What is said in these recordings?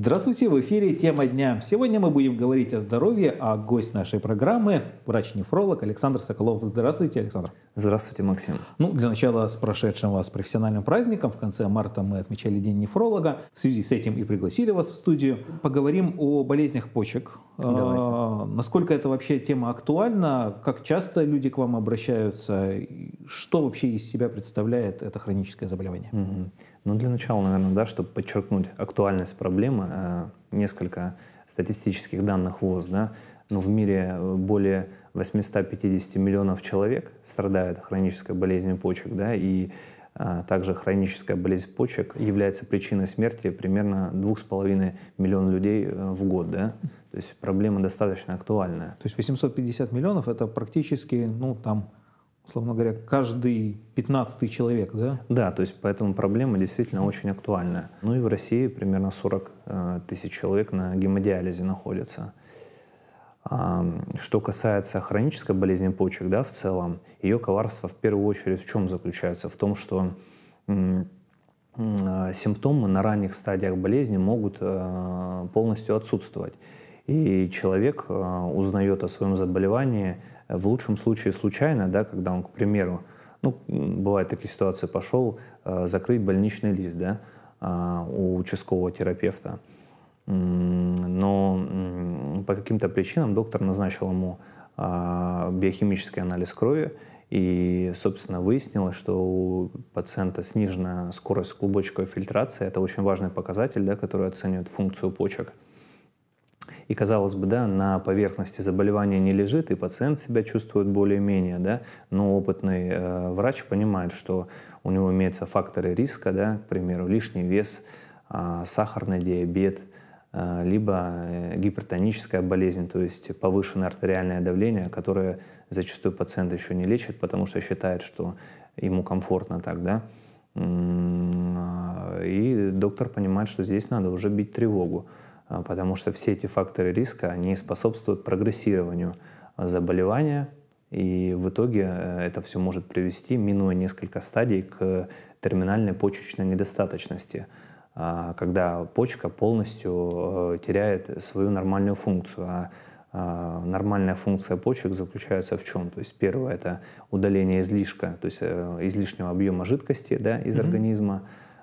Здравствуйте, в эфире «Тема дня». Сегодня мы будем говорить о здоровье, а гость нашей программы – врач-нефролог Александр Соколов. Здравствуйте, Александр. Здравствуйте, Максим. Ну, для начала с прошедшим вас профессиональным праздником. В конце марта мы отмечали День нефролога. В связи с этим и пригласили вас в студию. Поговорим о болезнях почек. А, Давайте. насколько это вообще тема актуальна? Как часто люди к вам обращаются? Что вообще из себя представляет это хроническое заболевание? Угу. Ну, для начала, наверное, да, чтобы подчеркнуть актуальность проблемы, э, несколько статистических данных ВОЗ, да, но в мире э, более 850 миллионов человек страдают хронической болезнью почек, да, и а, также хроническая болезнь почек является причиной смерти примерно 2,5 миллиона людей э, в год. Да? То есть проблема достаточно актуальная. То есть 850 миллионов это практически, ну там, условно говоря, каждый 15 человек, да? Да, то есть поэтому проблема действительно очень актуальна. Ну и в России примерно 40 э, тысяч человек на гемодиализе находятся. Что касается хронической болезни почек, да, в целом, ее коварство в первую очередь в чем заключается? В том, что э, симптомы на ранних стадиях болезни могут э, полностью отсутствовать. И человек э, узнает о своем заболевании в лучшем случае случайно, да, когда он, к примеру, ну, бывают такие ситуации, пошел закрыть больничный лист да, у участкового терапевта – но по каким-то причинам доктор назначил ему а, биохимический анализ крови, и, собственно, выяснилось, что у пациента снижена скорость клубочковой фильтрации. Это очень важный показатель, да, который оценивает функцию почек. И, казалось бы, да, на поверхности заболевания не лежит, и пациент себя чувствует более-менее, да, но опытный э, врач понимает, что у него имеются факторы риска, да, к примеру, лишний вес, э, сахарный диабет – Э, либо э, гипертоническая болезнь, то есть повышенное артериальное давление, которое зачастую пациент еще не лечит, потому что считает, что ему комфортно так, да. А, и доктор понимает, что здесь надо уже бить тревогу, а, потому что все эти факторы риска, они способствуют прогрессированию заболевания, и в итоге э, это все может привести, минуя несколько стадий, к терминальной почечной недостаточности – а, когда почка полностью э, теряет свою нормальную функцию. А, а нормальная функция почек заключается в чем? То есть первое – это удаление излишка, то есть э, излишнего объема жидкости да, из mm-hmm. организма,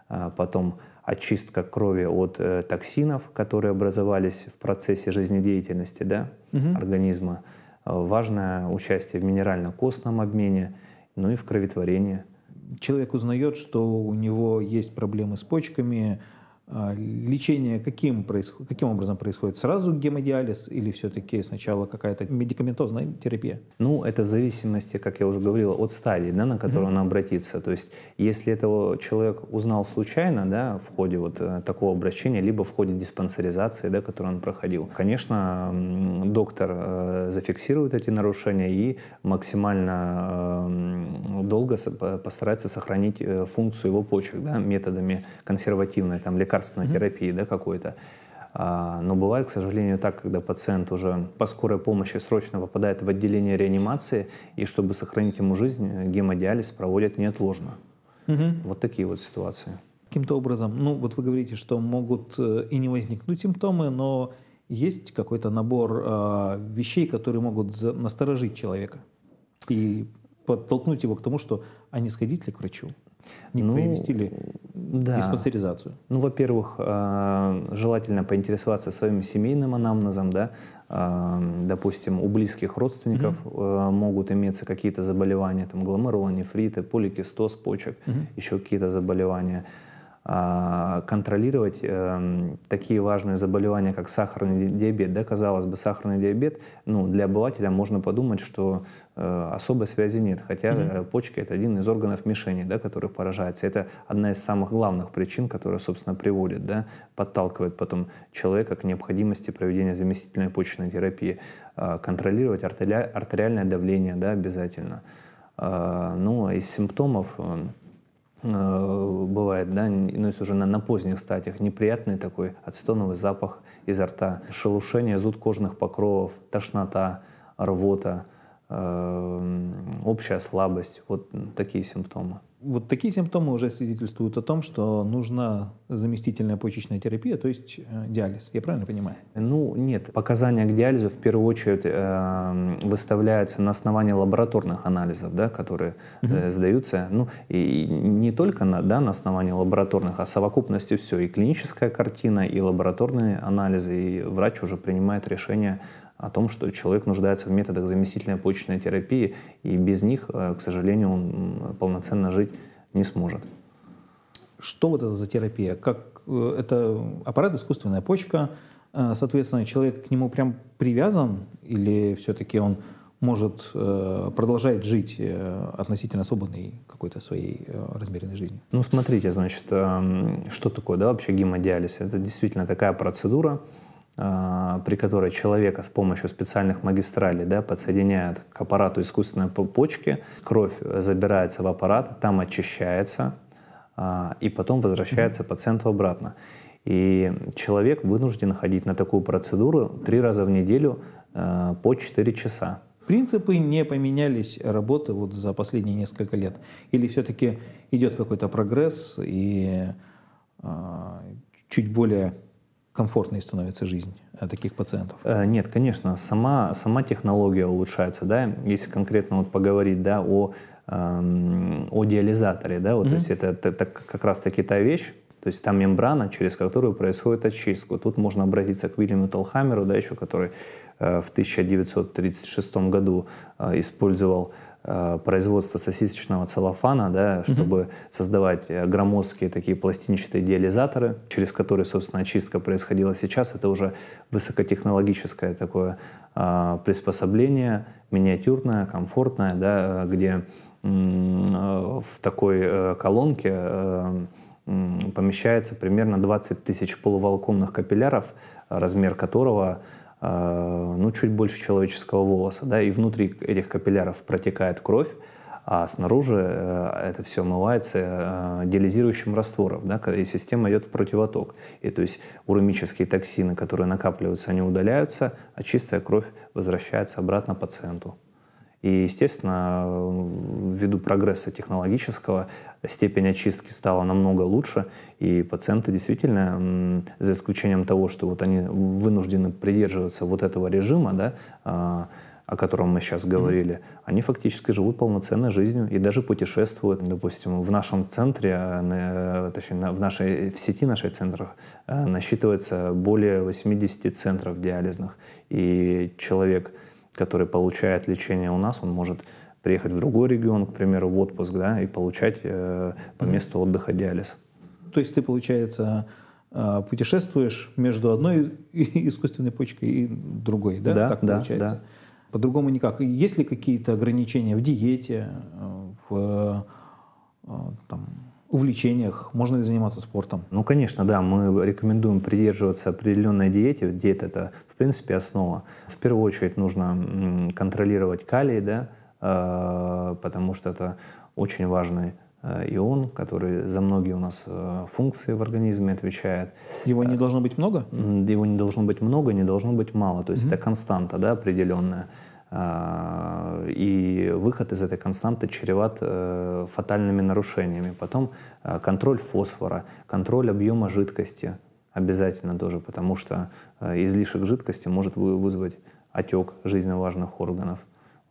а, потом очистка крови от э, токсинов, которые образовались в процессе жизнедеятельности да, mm-hmm. организма, важное участие в минерально-костном обмене, ну и в кроветворении – человек узнает, что у него есть проблемы с почками, а, лечение каким, происход... каким образом происходит? Сразу гемодиализ или все-таки сначала какая-то медикаментозная терапия? Ну, это в зависимости, как я уже говорила, от стадии, да, на которую mm-hmm. он обратится. То есть, если этого человек узнал случайно, да, в ходе вот э, такого обращения, либо в ходе диспансеризации, да, которую он проходил, конечно, доктор э, зафиксирует эти нарушения и максимально э, долго постарается сохранить функцию его почек, да, методами консервативной, там, лекарственной лекарственной mm-hmm. терапии да, какой-то. А, но бывает, к сожалению, так, когда пациент уже по скорой помощи срочно попадает в отделение реанимации, и чтобы сохранить ему жизнь, гемодиализ проводят неотложно. Угу. Вот такие вот ситуации. Каким-то образом, ну вот вы говорите, что могут э, и не возникнуть симптомы, но есть какой-то набор э, вещей, которые могут насторожить человека и подтолкнуть его к тому, что а не сходить ли к врачу? Не ну, привести ли да. и спонсоризацию? Ну, во-первых, э, желательно поинтересоваться своим семейным анамнезом, да, э, допустим, у близких родственников угу. могут иметься какие-то заболевания, там гломерулонефриты, поликистоз почек, угу. еще какие-то заболевания. А, контролировать э, такие важные заболевания, как сахарный диабет. Да, казалось бы, сахарный диабет, ну, для обывателя можно подумать, что э, особой связи нет, хотя Mm -hmm. почки – это один из органов мишени, да, который поражается. Это одна из самых главных причин, которая, собственно, приводит, да, подталкивает потом человека к необходимости проведения заместительной почечной терапии. Контролировать артериальное давление да, обязательно. Ну, а из симптомов Э, бывает, да, ну, если уже на, на поздних стадиях, неприятный такой ацетоновый запах изо рта, шелушение, зуд кожных покровов, тошнота, рвота, э, общая слабость, вот такие симптомы вот такие симптомы уже свидетельствуют о том, что нужна заместительная почечная терапия, то есть э, диализ. Я правильно понимаю? Ну, нет. Показания к диализу в первую очередь э, выставляются на основании лабораторных анализов, да, которые э, сдаются. Ну, и не только на, да, на основании лабораторных, а совокупности все. И клиническая картина, и лабораторные анализы, и врач уже принимает решение о том, что человек нуждается в методах заместительной почечной терапии, и без них, э, к сожалению, он полноценно жить не сможет. Что вот это за терапия? Как э, это аппарат искусственная почка, э, соответственно, человек к нему прям привязан или все-таки он может продолжать жить э, относительно свободной какой-то своей размеренной жизнью? Ну, смотрите, значит, эм, что такое, да, вообще гемодиализ? Это действительно такая процедура, а, при которой человека с помощью специальных магистралей да, подсоединяют к аппарату искусственной почки, кровь э, забирается в аппарат, там очищается, а, и потом возвращается пациенту обратно. И человек вынужден ходить на такую процедуру три раза в неделю э, по 4 часа. Принципы не поменялись работы вот за последние несколько лет? Или все-таки идет какой-то прогресс и а, чуть более комфортной становится жизнь э, таких пациентов? Э, нет, конечно, сама, сама технология улучшается, да, если конкретно вот поговорить, да, о, эм, о диализаторе, да, вот, mm-hmm. то есть это, это, это как раз-таки та вещь, то есть там мембрана, через которую происходит очистка. Тут можно обратиться к Вильяму Толхамеру, да, еще который э, в 1936 году э, использовал э, Э, производства сосисочного целлофана, да, чтобы угу. создавать э, громоздкие такие пластинчатые диализаторы, через которые, собственно, очистка происходила сейчас. Это уже высокотехнологическое такое э, приспособление, миниатюрное, комфортное, да, э, где э, в такой э, колонке э, помещается примерно 20 тысяч полуволоконных капилляров, размер которого – Э, ну, чуть больше человеческого волоса, да, и внутри этих капилляров протекает кровь, а снаружи э, это все омывается диализирующим э, раствором, да, и система идет в противоток. И то есть уромические токсины, которые накапливаются, они удаляются, а чистая кровь возвращается обратно пациенту. И, естественно, ввиду прогресса технологического степень очистки стала намного лучше, и пациенты действительно, за исключением того, что вот они вынуждены придерживаться вот этого режима, да, а, о котором мы сейчас говорили, mm -hmm. они фактически живут полноценной жизнью и даже путешествуют. Допустим, в нашем центре, а, точнее, в, нашей, в сети наших центров а, насчитывается более 80 центров диализных. И человек, который получает лечение у нас, он может приехать в другой регион, к примеру, в отпуск, да, и получать э, по месту отдыха диализ. То есть ты, получается, э, путешествуешь между одной искусственной почкой и другой, да? Да, так да, получается. да. По-другому никак. Есть ли какие-то ограничения в диете, э, в э, там, увлечениях, можно ли заниматься спортом? Ну, конечно, да, мы рекомендуем придерживаться определенной диеты. Диета – это, в принципе, основа. В первую очередь нужно контролировать калий, да, э, потому что это очень важный э, ион, который за многие у нас э, функции в организме отвечает. Его не должно быть много? Его не должно быть много, не должно быть мало. То есть угу. это константа да, определенная. А, и выход из этой константы чреват э, фатальными нарушениями. Потом э, контроль фосфора, контроль объема жидкости обязательно тоже, потому что э, излишек жидкости может вызвать отек жизненно важных органов.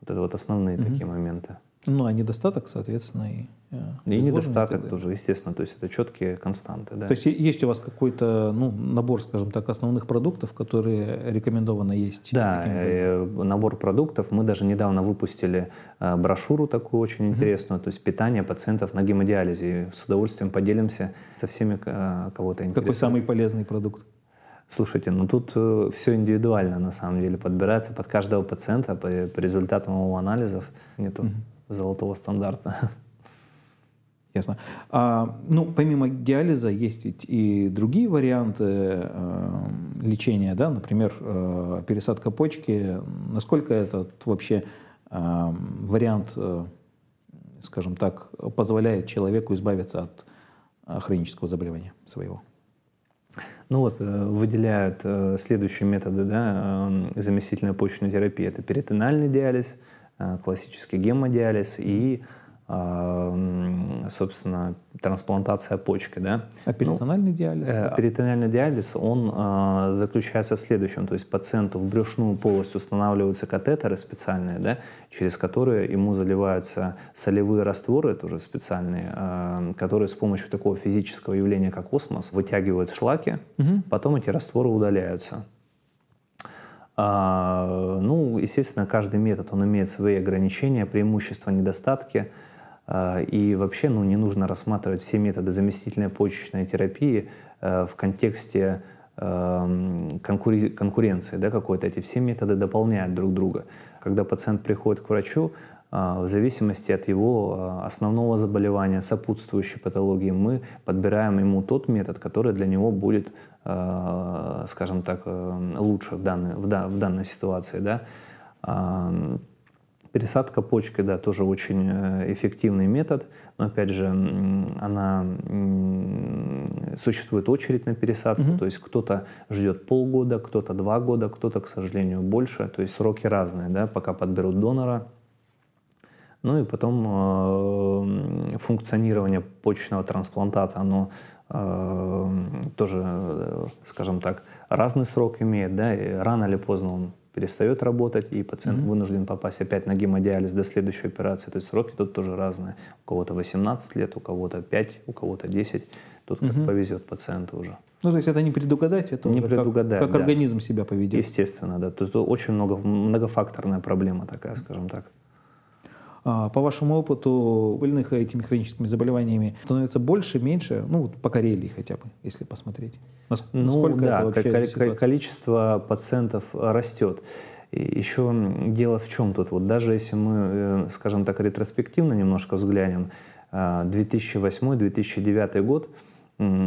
Вот это вот основные угу. такие моменты. Ну, а недостаток, соответственно, и Э, и недостаток тоже, естественно, то есть это четкие константы. Да. То есть есть у вас какой-то ну, набор, скажем так, основных продуктов, которые рекомендовано есть? Да, э, набор продуктов. Мы даже недавно выпустили э, брошюру такую очень интересную, то есть питание пациентов на гемодиализе. с удовольствием поделимся со всеми, кого-то интересует. Какой самый полезный продукт? Слушайте, ну тут все индивидуально на самом деле подбирается под каждого пациента по, по результатам его анализов. Нету угу. золотого стандарта. Ясно. А, ну, помимо диализа есть ведь и другие варианты э, лечения, да, например, э, пересадка почки. Насколько этот вообще э, вариант, э, скажем так, позволяет человеку избавиться от э, хронического заболевания своего? Ну вот, э, выделяют э, следующие методы да, заместительная почечная терапия Это перитональный диализ, классический гемодиализ и собственно, трансплантация почки, да. А ну, перитональный ну, диализ? Э, перитональный диализ, он э, заключается в следующем, то есть пациенту в брюшную полость устанавливаются катетеры специальные, да, через которые ему заливаются солевые растворы тоже специальные, э, которые с помощью такого физического явления, как осмос, вытягивают шлаки, угу. потом эти растворы удаляются. А, ну, естественно, каждый метод, он имеет свои ограничения, преимущества, недостатки. А, и вообще ну, не нужно рассматривать все методы заместительной почечной терапии э, в контексте эм, конкуренции да, какой-то. Эти все методы дополняют друг друга. Когда пациент приходит к врачу, э, в зависимости от его э, основного заболевания, сопутствующей патологии, мы подбираем ему тот метод, который для него будет, скажем так, лучше в данной, в данной ситуации. Да? Пересадка почки, да, тоже очень э, эффективный метод, но опять же, она существует очередь на пересадку, Mm -hmm. то есть кто-то ждет полгода, кто-то два года, кто-то, к сожалению, больше, то есть сроки разные, да, пока подберут донора. Ну и потом э, функционирование почечного трансплантата, оно э, тоже, э, скажем так, разный срок имеет, да, и рано или поздно он перестает работать, и пациент mm-hmm. вынужден попасть опять на гемодиализ до следующей операции. То есть сроки тут тоже разные. У кого-то 18 лет, у кого-то 5, у кого-то 10. Тут mm-hmm. как повезет пациенту уже. Ну, то есть это не предугадать, это не предугадать, как, как да. организм себя поведет. Естественно, да. То есть очень много, многофакторная проблема такая, скажем так. А, по вашему опыту, больных этими хроническими заболеваниями становится больше, меньше, ну, вот по Карелии хотя бы, если посмотреть. Ну насколько ну, да, это вообще кол- количество пациентов э, растет. Еще дело в чем тут? Вот даже если мы, э, скажем так, ретроспективно немножко взглянем, 2008-2009 э, год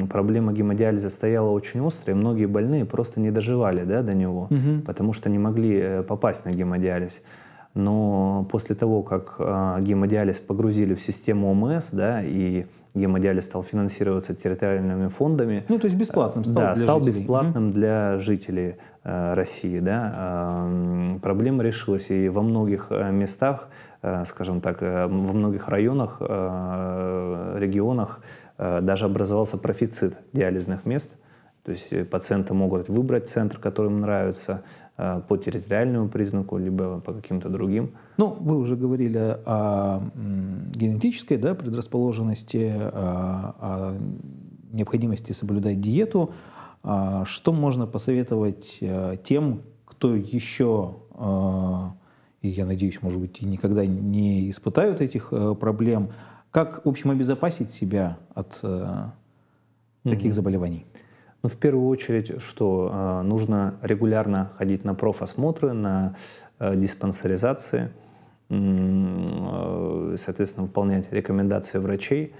проблема гемодиализа стояла очень острая, многие больные просто не доживали да, до него, угу. потому что не могли попасть на гемодиализ но после того, как э, гемодиализ погрузили в систему ОМС, да, и гемодиализ стал финансироваться территориальными фондами. Ну, то есть бесплатным э, стал да, для стал жителей. бесплатным mm-hmm. для жителей э, России, да. Э, проблема решилась, и во многих э, местах, э, скажем так, во многих районах, регионах даже образовался профицит диализных мест. То есть пациенты могут выбрать центр, который им нравится, Э, по территориальному признаку, либо по каким-то другим. Ну, вы уже говорили о генетической да, предрасположенности, э, о необходимости соблюдать диету. А, что можно посоветовать э, тем, кто еще, и я надеюсь, может быть, и никогда не испытают этих проблем, как, в общем, обезопасить себя от таких mm-hmm. заболеваний? Ну, в первую очередь, что а, нужно регулярно ходить на профосмотры, на э, диспансеризации, э, соответственно, выполнять рекомендации врачей,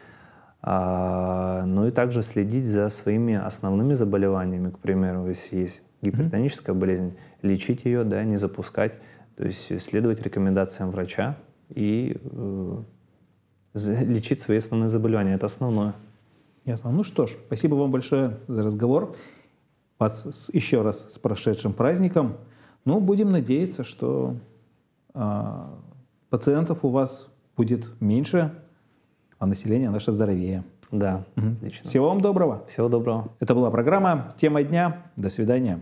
а, ну и также следить за своими основными заболеваниями, к примеру, если есть гипертоническая mm-hmm. болезнь, лечить ее, да, не запускать, то есть следовать рекомендациям врача и э, лечить свои основные заболевания. Это основное. Ясно. Ну что ж, спасибо вам большое за разговор. Вас еще раз с прошедшим праздником. Ну, будем надеяться, что э, пациентов у вас будет меньше, а население наше здоровее. Да, угу. отлично. Всего вам доброго. Всего доброго. Это была программа «Тема дня». До свидания.